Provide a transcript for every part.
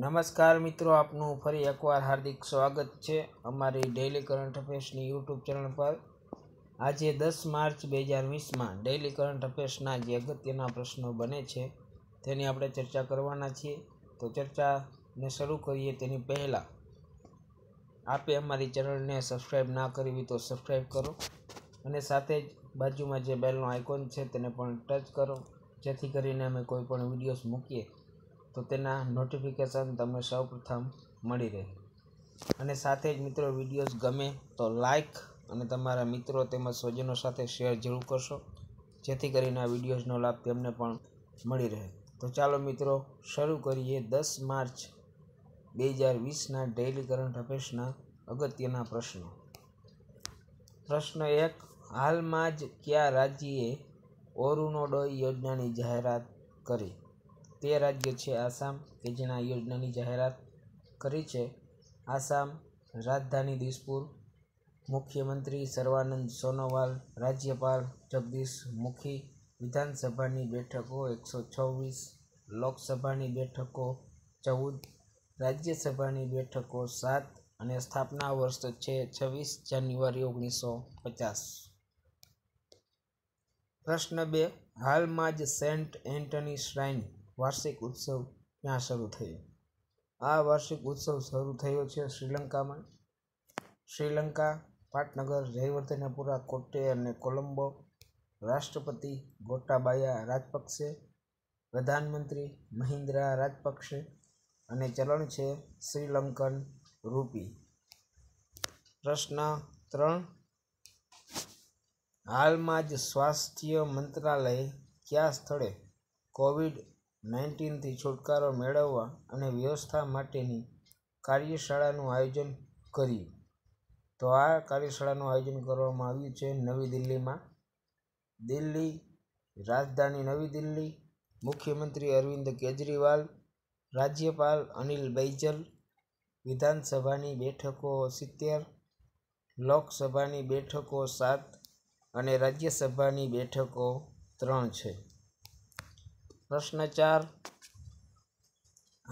નમસ્કાર મિત્રો આપનું ફરી એકવાર હાર્દિક સ્વાગત છે અમારી ડેઇલી કરંટ અફેર્સની યુટ્યુબ ચેનલ પર આજે દસ માર્ચ બે હજાર વીસમાં ડેઇલી કરંટ અફેર્સના જે અગત્યના પ્રશ્નો બને છે તેની આપણે ચર્ચા કરવાના છીએ તો ચર્ચાને શરૂ કરીએ તેની પહેલાં આપે અમારી ચેનલને સબસ્ક્રાઈબ ના કરવી તો સબસ્ક્રાઈબ કરો અને સાથે જ બાજુમાં જે બેલનો આઇકોન છે તેને પણ ટચ કરો જેથી કરીને અમે કોઈ પણ વિડીયોઝ મૂકીએ તો તેના નોટિફિકેશન તમને સૌપ્રથમ મળી રહે અને સાથે જ મિત્રો વિડીયોઝ ગમે તો લાઇક અને તમારા મિત્રો તેમજ સ્વજનો સાથે શેર જરૂર કરશો જેથી કરીને આ વિડીયોઝનો લાભ તેમને પણ મળી રહે તો ચાલો મિત્રો શરૂ કરીએ દસ માર્ચ બે હજાર વીસના ડેઇલી કરંટ અફેર્સના અગત્યના પ્રશ્નો પ્રશ્ન એક હાલમાં જ કયા રાજ્યએ ઓરુનોડોઈ યોજનાની જાહેરાત કરી તે રાજ્ય છે આસામ કે જેના આ યોજનાની જાહેરાત કરી છે આસામ રાજધાની દિસપુર મુખ્યમંત્રી સર્વાનંદ સોનોવાલ રાજ્યપાલ જગદીશ મુખી વિધાનસભાની બેઠકો એકસો છવ્વીસ લોકસભાની બેઠકો ચૌદ રાજ્યસભાની બેઠકો સાત અને સ્થાપના વર્ષ છે છવ્વીસ જાન્યુઆરી ઓગણીસો પચાસ પ્રશ્ન બે હાલમાં જ સેન્ટ એન્ટની શ્રાઇન વાર્ષિક ઉત્સવ ત્યાં શરૂ થયો આ વાર્ષિક ઉત્સવ શરૂ થયો છે શ્રીલંકામાં શ્રીલંકા પાટનગર જયવર્ધનેપુરા કોટે અને કોલંબો રાષ્ટ્રપતિ ગોટાબાયા રાજપક્ષે પ્રધાનમંત્રી મહિન્દ્રા રાજપક્ષે અને ચલણ છે શ્રીલંકન રૂપી પ્રશ્ન ત્રણ હાલમાં જ સ્વાસ્થ્ય મંત્રાલય કયા સ્થળે કોવિડ નાઇન્ટીનથી છુટકારો મેળવવા અને વ્યવસ્થા માટેની કાર્યશાળાનું આયોજન કર્યું તો આ કાર્યશાળાનું આયોજન કરવામાં આવ્યું છે નવી દિલ્હીમાં દિલ્હી રાજધાની નવી દિલ્હી મુખ્યમંત્રી અરવિંદ કેજરીવાલ રાજ્યપાલ અનિલ બૈજલ વિધાનસભાની બેઠકો સિત્તેર લોકસભાની બેઠકો સાત અને રાજ્યસભાની બેઠકો ત્રણ છે પ્રશ્ન ચાર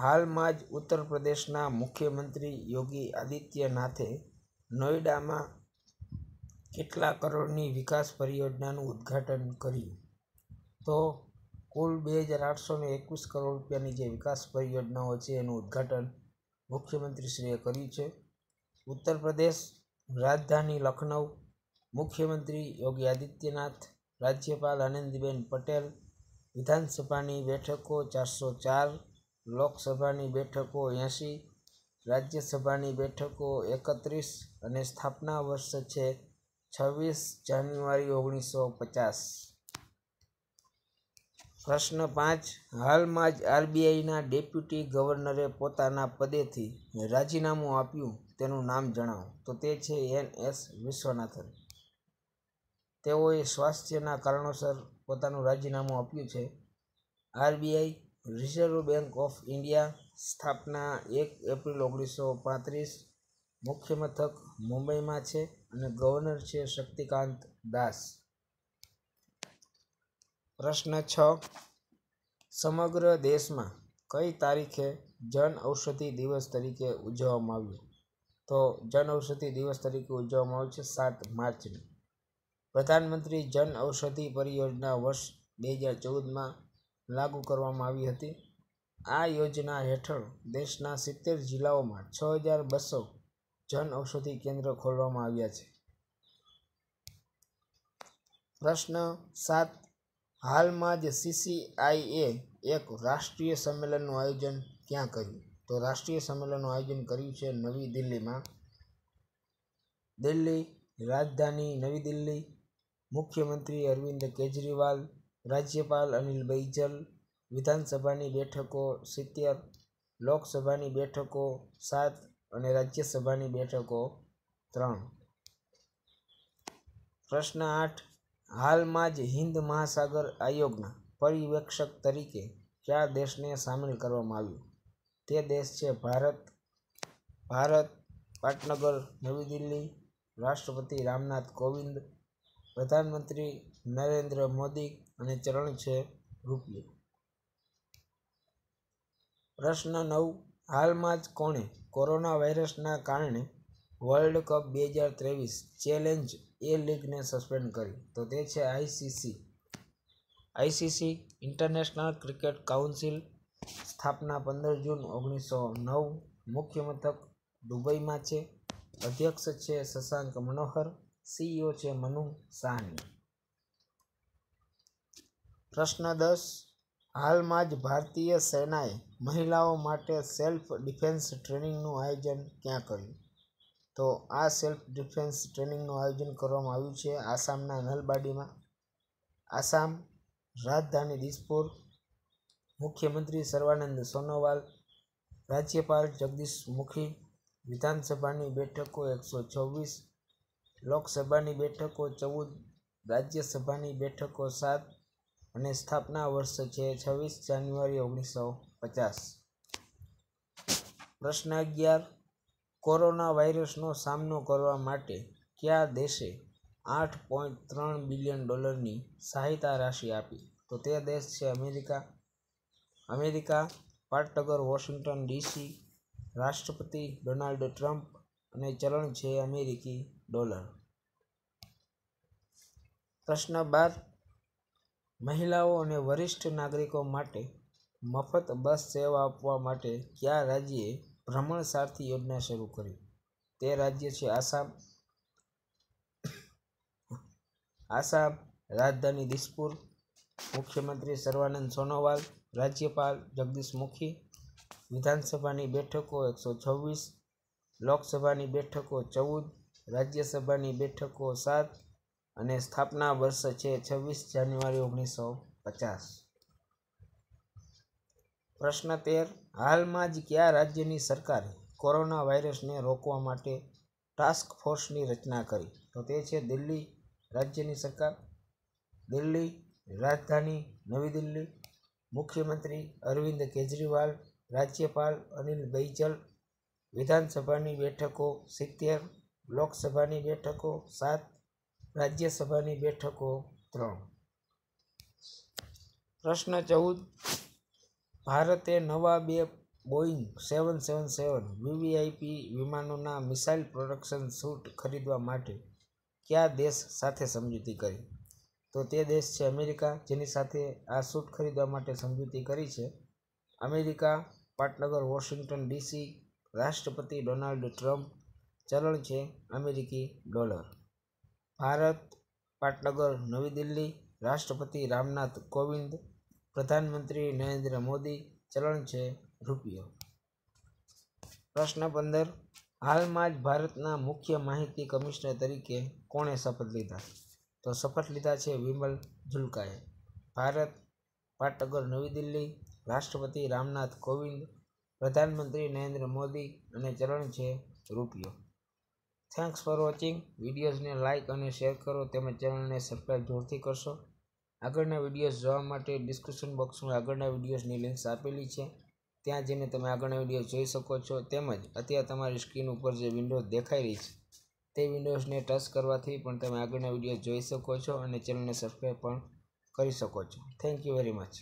હાલમાં જ ઉત્તર પ્રદેશના મુખ્યમંત્રી યોગી આદિત્યનાથે નોઈડામાં કેટલા કરોડની વિકાસ પરિયોજનાનું ઉદ્ઘાટન કર્યું તો કુલ બે હજાર આઠસો ને એકવીસ કરોડ રૂપિયાની જે વિકાસ પરિયોજનાઓ છે એનું ઉદ્ઘાટન મુખ્યમંત્રીશ્રીએ કર્યું છે ઉત્તર પ્રદેશ રાજધાની લખનઉ મુખ્યમંત્રી યોગી આદિત્યનાથ રાજ્યપાલ આનંદીબેન પટેલ વિધાનસભાની બેઠકો ચારસો ચાર લોકસભાની બેઠકો એંશી રાજ્યસભાની બેઠકો એકત્રીસ અને સ્થાપના વર્ષ છે છવ્વીસ જાન્યુઆરી ઓગણીસો પચાસ પ્રશ્ન પાંચ હાલમાં જ આરબીઆઈના ડેપ્યુટી ગવર્નરે પોતાના પદેથી રાજીનામું આપ્યું તેનું નામ જણાવો તો તે છે એન એસ વિશ્વનાથન તેઓએ સ્વાસ્થ્યના કારણોસર પોતાનું રાજીનામું આપ્યું છે RBI reserve bank of India સ્થાપના એક એપ્રિલ ઓગણીસો પાંત્રીસ મુખ્ય મથક મુંબઈમાં છે અને ગવર્નર છે શક્તિકાંત દાસ પ્રશ્ન છ સમગ્ર દેશમાં કઈ તારીખે જન ઔષધિ દિવસ તરીકે ઉજવવામાં આવ્યું તો જન ઔષધિ દિવસ તરીકે ઉજવવામાં આવ્યું છે સાત માર્ચને પ્રધાનમંત્રી જન ઔષધિ પરિયોજના વર્ષ બે હજાર ચૌદમાં લાગુ કરવામાં આવી હતી આ યોજના હેઠળ દેશના સિત્તેર જિલ્લાઓમાં છ હજાર બસો જન ઔષધિ કેન્દ્ર ખોલવામાં આવ્યા છે પ્રશ્ન સાત હાલમાં જ સીસીઆઈએ એક રાષ્ટ્રીય સંમેલનનું આયોજન ક્યાં કર્યું તો રાષ્ટ્રીય સંમેલનનું આયોજન કર્યું છે નવી દિલ્હીમાં દિલ્હી રાજધાની નવી દિલ્હી મુખ્યમંત્રી અરવિંદ કેજરીવાલ રાજ્યપાલ અનિલ બૈજલ વિધાનસભાની બેઠકો સિત્તેર લોકસભાની બેઠકો સાત અને રાજ્યસભાની બેઠકો ત્રણ પ્રશ્ન આઠ હાલમાં જ હિન્દ મહાસાગર આયોગના પરિવેક્ષક તરીકે કયા દેશને સામેલ કરવામાં આવ્યું તે દેશ છે ભારત ભારત પાટનગર નવી દિલ્હી રાષ્ટ્રપતિ રામનાથ કોવિંદ પ્રધાનમંત્રી નરેન્દ્ર મોદી અને ચરણ છે રૂપિયો પ્રશ્ન નવ હાલમાં જ કોણે કોરોના વાયરસના કારણે વર્લ્ડ કપ બે હજાર ત્રેવીસ ચેલેન્જ એ લીગને સસ્પેન્ડ કરી તો તે છે ICC ICC international cricket council સ્થાપના પંદર જૂન ઓગણીસો નવ મુખ્ય મથક દુબઈમાં છે અધ્યક્ષ છે શશાંક મનોહર સીઈઓ છે મનુ સાહની પ્રશ્ન દસ હાલમાં જ ભારતીય સેનાએ મહિલાઓ માટે સેલ્ફ ડિફેન્સ ટ્રેનિંગનું આયોજન ક્યાં કર્યું તો આ સેલ્ફ ડિફેન્સ ટ્રેનિંગનું આયોજન કરવામાં આવ્યું છે આસામના નલબાડીમાં આસામ રાજધાની દિસપુર મુખ્યમંત્રી સર્વાનંદ સોનોવાલ રાજ્યપાલ જગદીશ મુખી વિધાનસભાની બેઠકો એકસો છવ્વીસ લોકસભાની બેઠકો ચૌદ રાજ્યસભાની બેઠકો સાત અને સ્થાપના વર્ષ છે છવ્વીસ જાન્યુઆરી ઓગણીસો પચાસ પ્રશ્ન અગિયાર કોરોના વાયરસનો સામનો કરવા માટે કયા દેશે આઠ પોઈન્ટ ત્રણ બિલિયન ડોલરની સહાયતા રાશિ આપી તો તે દેશ છે અમેરિકા અમેરિકા પાટનગર વોશિંગ્ટન ડીસી રાષ્ટ્રપતિ ડોનાલ્ડ ટ્રમ્પ અને ચલણ છે અમેરિકી ડોલર પ્રશ્ન બાદ મહિલાઓ અને વરિષ્ઠ નાગરિકો માટે મફત બસ સેવા આપવા માટે કયા રાજ્યે ભ્રમણ સારથી યોજના શરૂ કરી તે રાજ્ય છે આસામ આસામ રાજધાની દિસપુર મુખ્યમંત્રી સર્વાનંદ સોનોવાલ રાજ્યપાલ જગદીશ મુખી વિધાનસભાની બેઠકો એકસો છવ્વીસ લોકસભાની બેઠકો ચૌદ રાજ્યસભાની બેઠકો સાત અને સ્થાપના વર્ષ છે છવ્વીસ જાન્યુઆરી ઓગણીસો પચાસ પ્રશ્ન તેર હાલમાં જ કયા રાજ્યની સરકારે કોરોના વાયરસને રોકવા માટે ટાસ્ક ફોર્સની રચના કરી તો તે છે દિલ્હી રાજ્યની સરકાર દિલ્હી રાજધાની નવી દિલ્હી મુખ્યમંત્રી અરવિંદ કેજરીવાલ રાજ્યપાલ અનિલ બૈજલ વિધાનસભાની બેઠકો સિત્તેર લોકસભાની બેઠકો સાત રાજ્યસભાની બેઠકો ત્રણ પ્રશ્ન ચૌદ ભારતે નવા બે Boeing seven seven seven VVIP વિમાનોના મિસાઇલ પ્રોડક્શન શૂટ ખરીદવા માટે કયા દેશ સાથે સમજૂતી કરી તો તે દેશ છે અમેરિકા જેની સાથે આ સૂટ ખરીદવા માટે સમજૂતી કરી છે અમેરિકા પાટનગર વોશિંગ્ટન ડીસી રાષ્ટ્રપતિ ડોનાલ્ડ ટ્રમ્પ ચલણ છે અમેરિકી ડોલર ભારત પાટનગર નવી દિલ્હી રાષ્ટ્રપતિ રામનાથ કોવિંદ પ્રધાનમંત્રી નરેન્દ્ર મોદી ચલણ છે રૂપિયો પ્રશ્ન પંદર હાલમાં જ ભારતના મુખ્ય માહિતી કમિશનર તરીકે કોણે શપથ લીધા તો શપથ લીધા છે વિમલ ઝુલકાએ ભારત પાટનગર નવી દિલ્હી રાષ્ટ્રપતિ રામનાથ કોવિંદ પ્રધાનમંત્રી નરેન્દ્ર મોદી અને ચરણ છે રૂપિયો થેન્ક્સ ફોર વોચિંગ વિડીયોઝને લાઇક અને શેર કરો તેમજ ચેનલને સબસ્ક્રાઈબ જોરથી કરશો આગળના વિડીયોઝ જોવા માટે ડિસ્ક્રિપ્શન બોક્સમાં આગળના વિડીયોઝની લિંક્સ આપેલી છે ત્યાં જઈને તમે આગળના વિડીયો જોઈ શકો છો તેમજ અત્યારે તમારી સ્ક્રીન ઉપર જે વિન્ડોઝ દેખાઈ રહી છે તે વિન્ડોઝને ટચ કરવાથી પણ તમે આગળના વિડીયો જોઈ શકો છો અને ચેનલને સબસ્ક્રાઈબ પણ કરી શકો છો થેન્ક યુ વેરી મચ